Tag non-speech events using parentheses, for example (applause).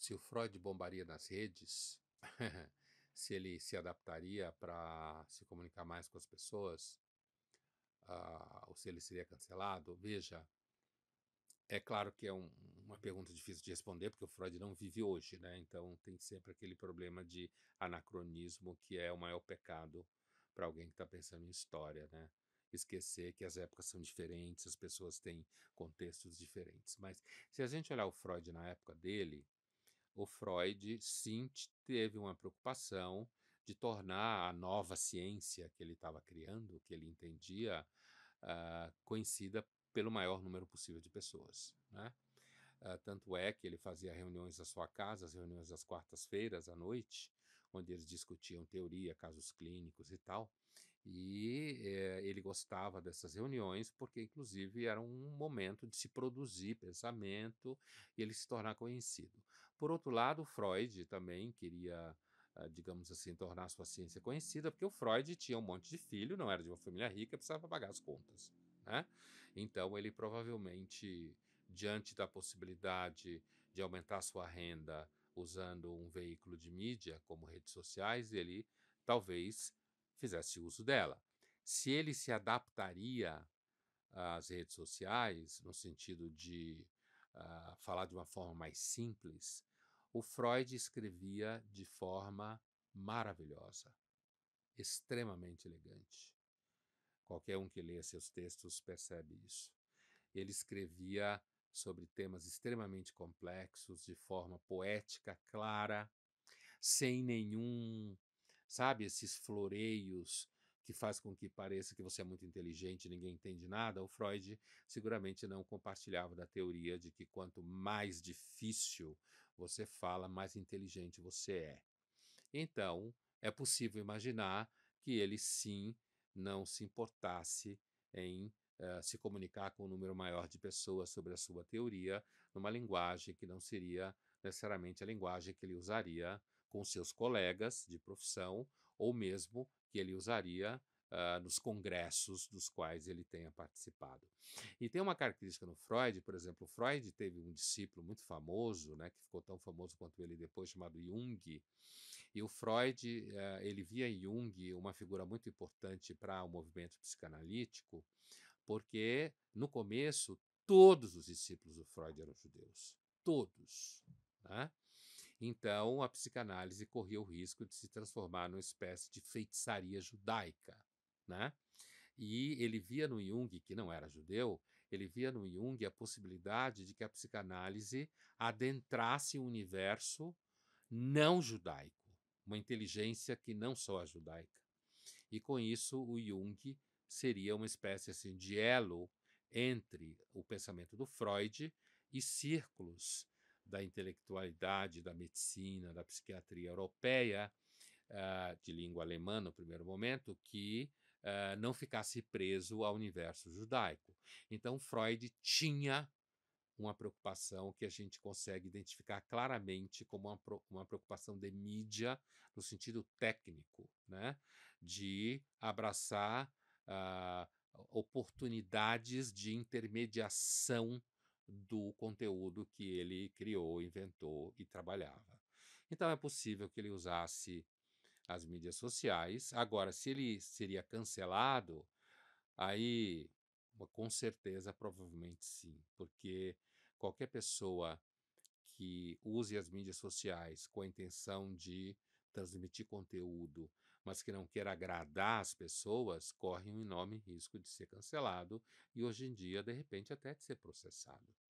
se o Freud bombaria nas redes, (laughs) se ele se adaptaria para se comunicar mais com as pessoas, uh, ou se ele seria cancelado. Veja, é claro que é um, uma pergunta difícil de responder, porque o Freud não vive hoje, né? Então tem sempre aquele problema de anacronismo, que é o maior pecado para alguém que está pensando em história, né? Esquecer que as épocas são diferentes, as pessoas têm contextos diferentes. Mas se a gente olhar o Freud na época dele, o Freud sim teve uma preocupação de tornar a nova ciência que ele estava criando, que ele entendia, uh, conhecida pelo maior número possível de pessoas. Né? Uh, tanto é que ele fazia reuniões na sua casa, as reuniões das quartas-feiras à noite, onde eles discutiam teoria, casos clínicos e tal. E eh, ele gostava dessas reuniões porque, inclusive, era um momento de se produzir pensamento e ele se tornar conhecido. Por outro lado, Freud também queria, eh, digamos assim, tornar sua ciência conhecida, porque o Freud tinha um monte de filho, não era de uma família rica, precisava pagar as contas. Né? Então, ele provavelmente, diante da possibilidade de aumentar sua renda usando um veículo de mídia, como redes sociais, ele talvez fizesse uso dela. Se ele se adaptaria às redes sociais, no sentido de uh, falar de uma forma mais simples, o Freud escrevia de forma maravilhosa, extremamente elegante. Qualquer um que lê seus textos percebe isso. Ele escrevia sobre temas extremamente complexos, de forma poética, clara, sem nenhum, sabe, esses floreios que faz com que pareça que você é muito inteligente, ninguém entende nada. O Freud seguramente não compartilhava da teoria de que quanto mais difícil você fala, mais inteligente você é. Então, é possível imaginar que ele sim não se importasse em uh, se comunicar com um número maior de pessoas sobre a sua teoria numa linguagem que não seria necessariamente a linguagem que ele usaria com seus colegas de profissão ou mesmo que ele usaria uh, nos congressos dos quais ele tenha participado. E tem uma característica no Freud, por exemplo, Freud teve um discípulo muito famoso, né, que ficou tão famoso quanto ele depois, chamado Jung. E o Freud, uh, ele via em Jung uma figura muito importante para o movimento psicanalítico, porque no começo todos os discípulos do Freud eram judeus, todos. Né? Então, a psicanálise corria o risco de se transformar numa espécie de feitiçaria judaica né? E ele via no Jung, que não era judeu, ele via no Jung a possibilidade de que a psicanálise adentrasse um universo não judaico, uma inteligência que não só a é judaica. E com isso o Jung seria uma espécie assim, de elo entre o pensamento do Freud e círculos da intelectualidade, da medicina, da psiquiatria europeia, uh, de língua alemã no primeiro momento, que uh, não ficasse preso ao universo judaico. Então, Freud tinha uma preocupação que a gente consegue identificar claramente como uma, uma preocupação de mídia, no sentido técnico, né? de abraçar uh, oportunidades de intermediação do conteúdo que ele criou, inventou e trabalhava. Então, é possível que ele usasse as mídias sociais. Agora, se ele seria cancelado, aí com certeza, provavelmente sim, porque qualquer pessoa que use as mídias sociais com a intenção de transmitir conteúdo, mas que não queira agradar as pessoas, corre um enorme risco de ser cancelado e hoje em dia, de repente, até de ser processado.